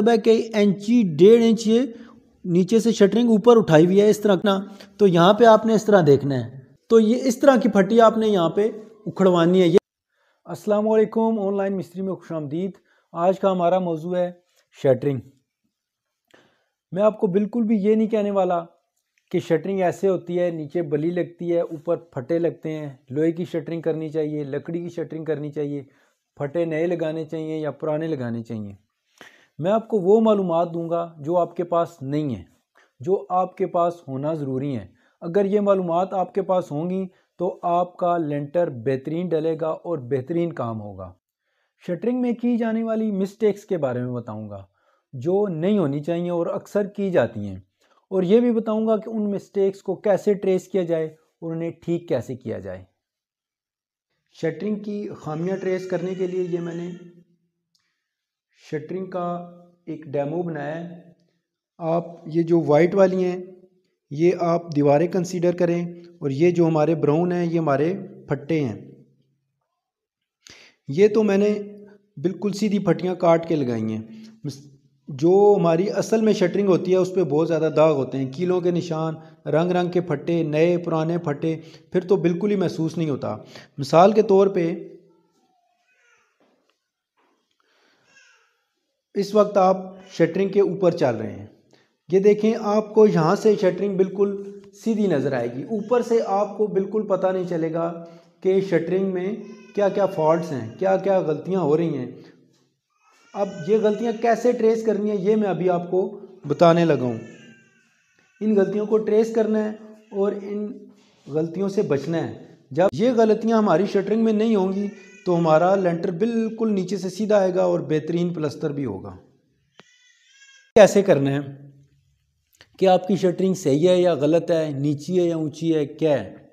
मतलब है कई इंची डेढ़ इंच ये नीचे से शटरिंग ऊपर उठाई हुई है इस तरह ना तो यहाँ पे आपने इस तरह देखना है तो ये इस तरह की फटी आपने यहाँ पे उखड़वानी है ये अस्सलाम वालेकुम ऑनलाइन मिस्त्री में खुश आमदीद आज का हमारा मौजू है शटरिंग मैं आपको बिल्कुल भी ये नहीं कहने वाला कि शटरिंग ऐसे होती है नीचे बली लगती है ऊपर फटे लगते हैं लोहे की शटरिंग करनी चाहिए लकड़ी की शटरिंग करनी चाहिए फटे नए लगाने चाहिए या पुराने लगाने चाहिए मैं आपको वो मालूम दूंगा जो आपके पास नहीं है जो आपके पास होना ज़रूरी है अगर ये मालूम आपके पास होंगी तो आपका लेंटर बेहतरीन डलेगा और बेहतरीन काम होगा शटरिंग में की जाने वाली मिस्टेक्स के बारे में बताऊंगा जो नहीं होनी चाहिए और अक्सर की जाती हैं और ये भी बताऊंगा कि उन मिस्टेक्स को कैसे ट्रेस किया जाए और उन्हें ठीक कैसे किया जाए शटरिंग की खामियां ट्रेस करने के लिए ये मैंने शटरिंग का एक डेमो बनाया है आप ये जो वाइट वाली हैं ये आप दीवारें कंसीडर करें और ये जो हमारे ब्राउन हैं ये हमारे फट्टे हैं ये तो मैंने बिल्कुल सीधी फटियाँ काट के लगाई हैं जो हमारी असल में शटरिंग होती है उस पर बहुत ज़्यादा दाग होते हैं कीलों के निशान रंग रंग के फट्टे नए पुराने फट्टे फिर तो बिल्कुल ही महसूस नहीं होता मिसाल के तौर पे इस वक्त आप शटरिंग के ऊपर चल रहे हैं ये देखें आपको यहाँ से शटरिंग बिल्कुल सीधी नज़र आएगी ऊपर से आपको बिल्कुल पता नहीं चलेगा कि शटरिंग में क्या क्या फॉल्ट्स हैं क्या क्या गलतियाँ हो रही हैं अब ये गलतियाँ कैसे ट्रेस करनी है ये मैं अभी आपको बताने लगा हूँ इन गलतियों को ट्रेस करना है और इन गलतियों से बचना है जब ये गलतियाँ हमारी शटरिंग में नहीं होंगी तो हमारा लेंटर बिल्कुल नीचे से सीधा आएगा और बेहतरीन प्लस्तर भी होगा कैसे करना है कि आपकी शटरिंग सही है या गलत है नीची है या ऊंची है क्या है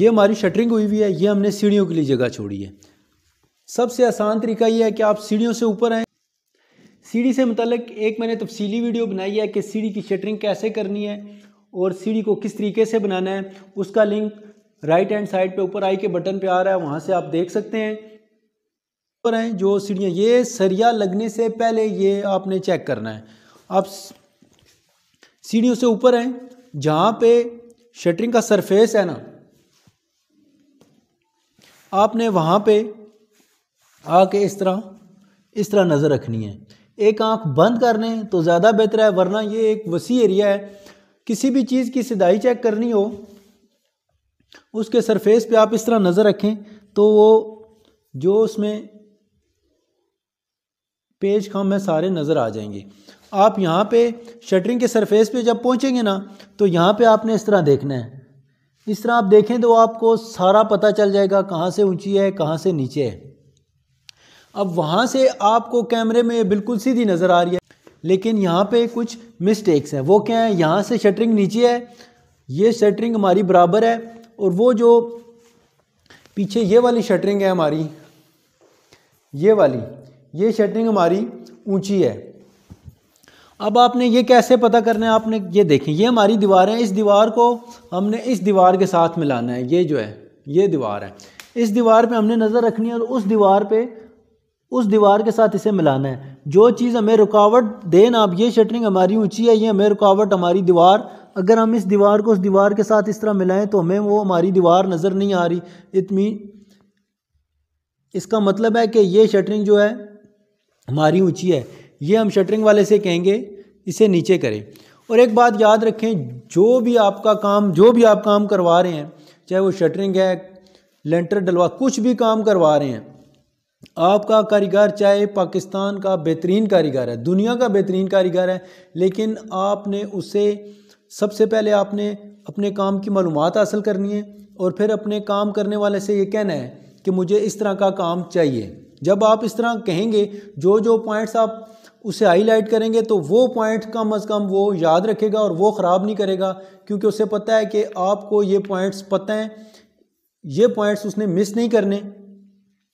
ये हमारी शटरिंग हुई हुई है ये हमने सीढ़ियों के लिए जगह छोड़ी है सबसे आसान तरीका ये है कि आप सीढ़ियों से ऊपर आएँ सीढ़ी से मतलब एक मैंने तफसीली वीडियो बनाई है कि सीढ़ी की शटरिंग कैसे करनी है और सीढ़ी को किस तरीके से बनाना है उसका लिंक राइट हैंड साइड पे ऊपर आई के बटन पे आ रहा है वहां से आप देख सकते हैं ऊपर हैं जो सीढ़ियाँ ये सरिया लगने से पहले ये आपने चेक करना है आप सीढ़ियों से ऊपर हैं जहाँ पे शटरिंग का सरफेस है ना आपने वहाँ पे आके इस तरह इस तरह नज़र रखनी है एक आंख बंद कर लें तो ज़्यादा बेहतर है वरना ये एक वसी एरिया है किसी भी चीज़ की सिदाई चेक करनी हो उसके सरफेस पे आप इस तरह नज़र रखें तो वो जो उसमें पेज कम है सारे नज़र आ जाएंगे आप यहाँ पे शटरिंग के सरफेस पे जब पहुँचेंगे ना तो यहाँ पे आपने इस तरह देखना है इस तरह आप देखें तो आपको सारा पता चल जाएगा कहाँ से ऊंची है कहाँ से नीचे है अब वहाँ से आपको कैमरे में बिल्कुल सीधी नज़र आ रही है लेकिन यहाँ पे कुछ मिस्टेक्स हैं वो क्या है यहाँ से शटरिंग नीचे है ये शटरिंग हमारी बराबर है और वो जो पीछे ये वाली शटरिंग है हमारी ये वाली ये शटरिंग हमारी ऊंची है अब आपने ये कैसे पता करना है आपने ये देखें ये हमारी दीवार है इस दीवार को हमने इस दीवार के साथ मिलाना है ये जो है ये दीवार है इस दीवार पे हमने नज़र रखनी है और उस दीवार पे उस दीवार के साथ इसे मिलाना है जो चीज़ हमें रुकावट देना आप ये शटरिंग हमारी ऊंची है ये हमें रुकावट हमारी दीवार अगर हम इस दीवार को उस दीवार के साथ इस तरह मिलाएं तो हमें वो हमारी दीवार नज़र नहीं आ रही इट इसका मतलब है कि ये शटरिंग जो है हमारी ऊंची है ये हम शटरिंग वाले से कहेंगे इसे नीचे करें और एक बात याद रखें जो भी आपका काम जो भी आप काम करवा रहे हैं चाहे वो शटरिंग है लेंटर डलवा कुछ भी काम करवा रहे हैं आपका कारीगर चाहे पाकिस्तान का बेहतरीन कारीगर है दुनिया का बेहतरीन कारीगर है लेकिन आपने उसे सबसे पहले आपने अपने काम की मालूम हासिल करनी है और फिर अपने काम करने वाले से ये कहना है कि मुझे इस तरह का काम चाहिए जब आप इस तरह कहेंगे जो जो पॉइंट्स आप उसे हाईलाइट करेंगे तो वो पॉइंट कम अज़ कम वो याद रखेगा और वो ख़राब नहीं करेगा क्योंकि उसे पता है कि आपको ये पॉइंट्स पता हैं ये पॉइंट्स उसने मिस नहीं करने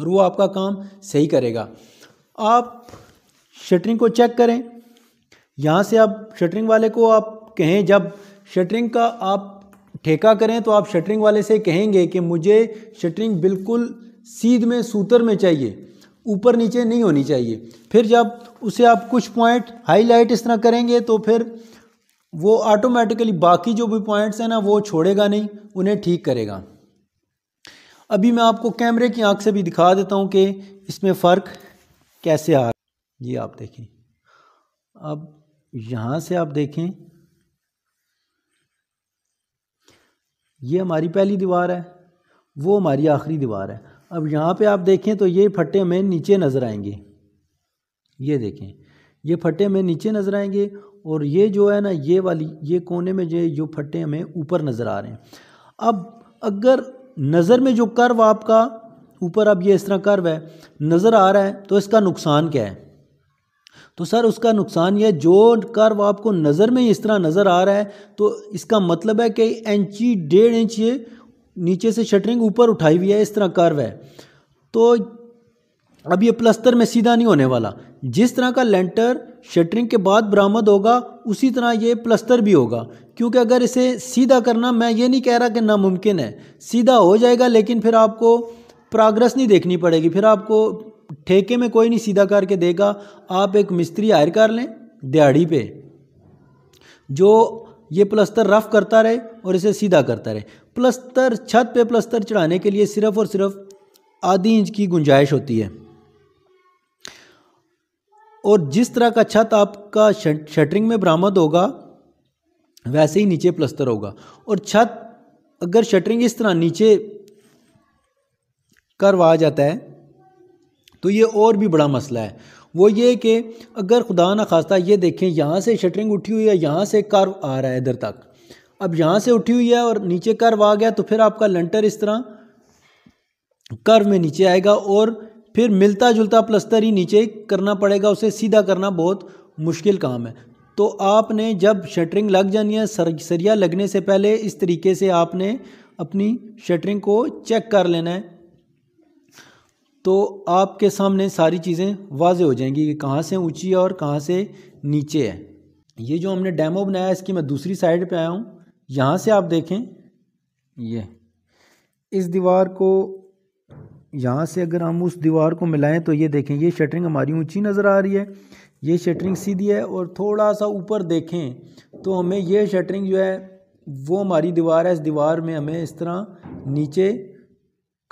और वो आपका काम सही करेगा आप शटरिंग को चेक करें यहाँ से आप शटरिंग वाले को आप कहें जब शटरिंग का आप ठेका करें तो आप शटरिंग वाले से कहेंगे कि मुझे शटरिंग बिल्कुल सीध में सूतर में चाहिए ऊपर नीचे नहीं होनी चाहिए फिर जब उसे आप कुछ पॉइंट हाईलाइट इस तरह करेंगे तो फिर वो ऑटोमेटिकली बाकी जो भी पॉइंट्स हैं ना वो छोड़ेगा नहीं उन्हें ठीक करेगा अभी मैं आपको कैमरे की आंख से भी दिखा देता हूँ कि इसमें फ़र्क कैसे आ रहा ये आप देखें अब यहाँ से आप देखें ये हमारी पहली दीवार है वो हमारी आखिरी दीवार है अब यहाँ पे आप देखें तो ये फट्टे हमें नीचे नज़र आएंगे ये देखें ये फट्टे हमें नीचे नज़र आएंगे और ये जो है ना ये वाली ये कोने में जो जो फट्टे हमें ऊपर नज़र आ रहे हैं अब अगर नज़र में जो कर्व आपका ऊपर अब ये इस तरह कर्व है नज़र आ रहा है तो इसका नुकसान क्या है तो सर उसका नुकसान यह जो कर्व आपको नज़र में इस तरह नज़र आ रहा है तो इसका मतलब है कि इंची डेढ़ इंच ये नीचे से शटरिंग ऊपर उठाई हुई है इस तरह कर्व है तो अब ये प्लस्तर में सीधा नहीं होने वाला जिस तरह का लेंटर शटरिंग के बाद बरामद होगा उसी तरह ये प्लस्तर भी होगा क्योंकि अगर इसे सीधा करना मैं ये नहीं कह रहा कि नामुमकिन है सीधा हो जाएगा लेकिन फिर आपको प्रोग्रेस नहीं देखनी पड़ेगी फिर आपको ठेके में कोई नहीं सीधा करके देगा आप एक मिस्त्री हायर कर लें दिहाड़ी पे जो ये प्लस्तर रफ करता रहे और इसे सीधा करता रहे प्लस्तर छत पे प्लस्तर चढ़ाने के लिए सिर्फ और सिर्फ आधी इंच की गुंजाइश होती है और जिस तरह का छत आपका शटरिंग में बरामद होगा वैसे ही नीचे प्लस्तर होगा और छत अगर शटरिंग इस तरह नीचे करवा जाता है तो ये और भी बड़ा मसला है वो ये कि अगर खुदा ना खास्ता ये देखें यहाँ से शटरिंग उठी हुई है यहाँ से कर्व आ रहा है इधर तक अब यहाँ से उठी हुई है और नीचे कर्व आ गया तो फिर आपका लंटर इस तरह कर्व में नीचे आएगा और फिर मिलता जुलता प्लस्तर ही नीचे करना पड़ेगा उसे सीधा करना बहुत मुश्किल काम है तो आपने जब शटरिंग लग जानी है सर सरिया लगने से पहले इस तरीके से आपने अपनी शटरिंग को चेक कर लेना है तो आपके सामने सारी चीज़ें वाज हो जाएंगी कि कहाँ से ऊंची है और कहाँ से नीचे है ये जो हमने डैमो बनाया इसकी मैं दूसरी साइड पे आया हूँ यहाँ से आप देखें ये इस दीवार को यहाँ से अगर हम उस दीवार को मिलाएं तो ये देखें ये शटरिंग हमारी ऊंची नज़र आ रही है ये शटरिंग सीधी है और थोड़ा सा ऊपर देखें तो हमें ये शटरिंग जो है वो हमारी दीवार है इस दीवार में हमें इस तरह नीचे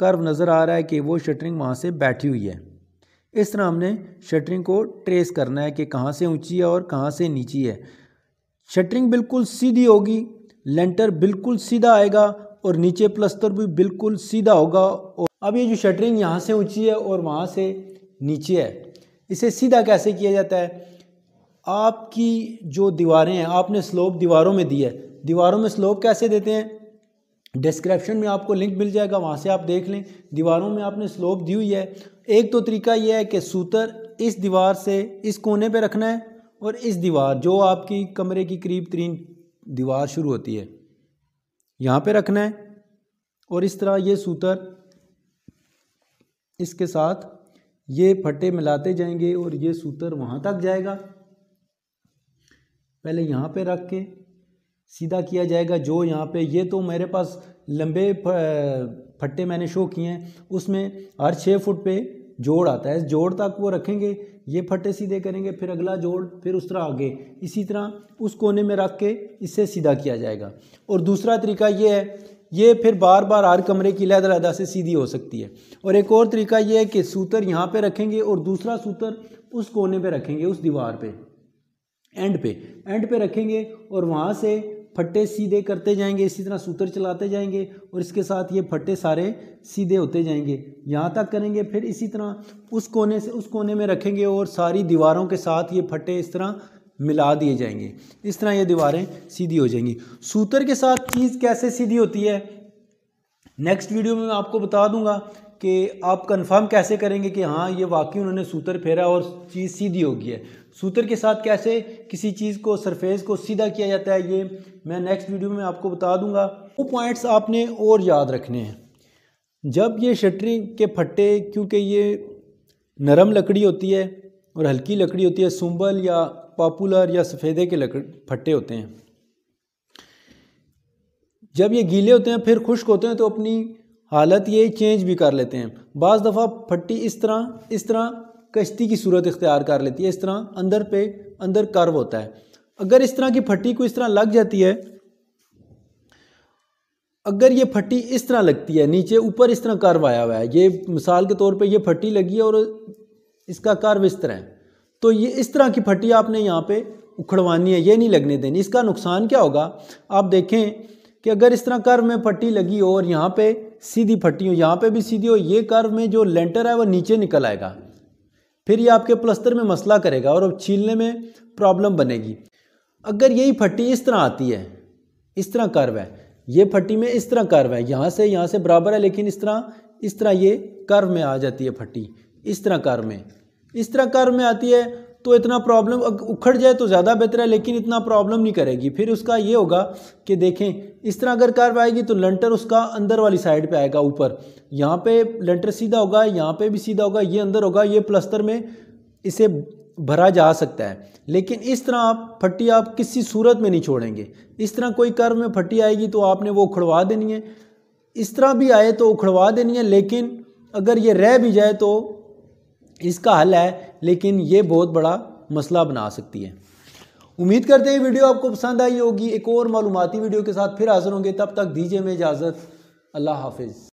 कर्व नज़र आ रहा है कि वो शटरिंग वहाँ से बैठी हुई है इस तरह हमने शटरिंग को ट्रेस करना है कि कहाँ से ऊंची है और कहाँ से नीची है शटरिंग बिल्कुल सीधी होगी लेंटर बिल्कुल सीधा आएगा और नीचे प्लस्तर भी बिल्कुल सीधा होगा और अब ये जो शटरिंग यहाँ से ऊंची है और वहाँ से नीचे है इसे सीधा कैसे किया जाता है आपकी जो दीवारें हैं आपने स्लोप दीवारों में दी है दीवारों में स्लोप कैसे देते हैं डिस्क्रिप्शन में आपको लिंक मिल जाएगा वहाँ से आप देख लें दीवारों में आपने स्लोप दी हुई है एक तो तरीका यह है कि सूतर इस दीवार से इस कोने पे रखना है और इस दीवार जो आपकी कमरे की करीब तरीन दीवार शुरू होती है यहाँ पे रखना है और इस तरह ये सूतर इसके साथ ये फटे मिलाते जाएंगे और ये सूतर वहाँ तक जाएगा पहले यहाँ पे रख के सीधा किया जाएगा जो यहाँ पे ये तो मेरे पास लंबे फट्टे मैंने शो किए हैं उसमें हर छः फुट पे जोड़ आता है जोड़ तक वो रखेंगे ये फट्टे सीधे करेंगे फिर अगला जोड़ फिर उस तरह आगे इसी तरह उस कोने में रख के इससे सीधा किया जाएगा और दूसरा तरीका ये है ये फिर बार बार हर कमरे की लहदा लहदा से सीधी हो सकती है और एक और तरीका ये है कि सूतर यहाँ पे रखेंगे और दूसरा सूतर उस कोने पे रखेंगे उस दीवार पे एंड पे एंड पे रखेंगे और वहाँ से फट्टे सीधे करते जाएंगे इसी तरह सूत्र चलाते जाएंगे और इसके साथ ये फट्टे सारे सीधे होते जाएंगे यहाँ तक करेंगे फिर इसी तरह उस कोने से उस कोने में रखेंगे और सारी दीवारों के साथ ये फट्टे इस तरह मिला दिए जाएंगे इस तरह ये दीवारें सीधी हो जाएंगी सूत्र के साथ चीज़ कैसे सीधी होती है नेक्स्ट वीडियो में मैं आपको बता दूंगा कि आप कंफर्म कैसे करेंगे कि हाँ ये वाकई उन्होंने सूत्र फेरा और चीज़ सीधी होगी है सूत्र के साथ कैसे किसी चीज़ को सरफेस को सीधा किया जाता है ये मैं नेक्स्ट वीडियो में आपको बता दूंगा वो पॉइंट्स आपने और याद रखने हैं जब ये शटरिंग के फट्टे क्योंकि ये नरम लकड़ी होती है और हल्की लकड़ी होती है सुंबल या पॉपुलर या सफ़ेदे के लकड़ फट्टे होते हैं जब ये गीले होते हैं फिर खुश्क होते हैं तो अपनी हालत ये चेंज भी कर लेते हैं बज़ दफ़ा फट्टी इस तरह इस तरह कश्ती की सूरत इख्तियार कर लेती है इस तरह अंदर पे अंदर कर्व होता है अगर इस तरह की फट्टी को इस तरह लग जाती है अगर ये फट्टी इस तरह लगती है नीचे ऊपर इस तरह कर्व आया हुआ है ये मिसाल के तौर पे ये फट्टी लगी है और इसका कर्व इस तरह है तो ये इस तरह की फट्टी आपने यहाँ पे उखड़वानी है ये नहीं लगने देनी इसका नुकसान क्या होगा आप देखें कि अगर इस तरह कर्व में फट्टी लगी हो और यहाँ पे सीधी फट्टी हो यहाँ पे भी सीधी हो ये कर्व में जो लेंटर है वो नीचे निकल आएगा फिर ये आपके प्लस्तर में मसला करेगा और अब छीलने में प्रॉब्लम बनेगी अगर यही फट्टी इस तरह आती है इस तरह कर्व है ये फट्टी में इस तरह कर्व है यहाँ से यहाँ से बराबर है लेकिन इस तरह इस तरह ये कर्व में आ जाती है फट्टी इस तरह कर्व में इस तरह कर्व में आती है तो इतना प्रॉब्लम उखड़ जाए तो ज़्यादा बेहतर है लेकिन इतना प्रॉब्लम नहीं करेगी फिर उसका ये होगा कि देखें इस तरह अगर कार आएगी तो लंटर उसका अंदर वाली साइड पे आएगा ऊपर यहाँ पे लंटर सीधा होगा यहाँ पे भी सीधा होगा ये अंदर होगा ये प्लस्तर में इसे भरा जा सकता है लेकिन इस तरह आप फट्टी आप किसी सूरत में नहीं छोड़ेंगे इस तरह कोई कर्व में फट्टी आएगी तो आपने वो उखड़वा देनी है इस तरह भी आए तो उखड़वा देनी है लेकिन अगर ये रह भी जाए तो इसका हल है लेकिन ये बहुत बड़ा मसला बना सकती है उम्मीद करते हैं वीडियो आपको पसंद आई होगी एक और मालूमती वीडियो के साथ फिर हाजिर होंगे तब तक दीजिए मैं इजाज़त अल्लाह हाफिज़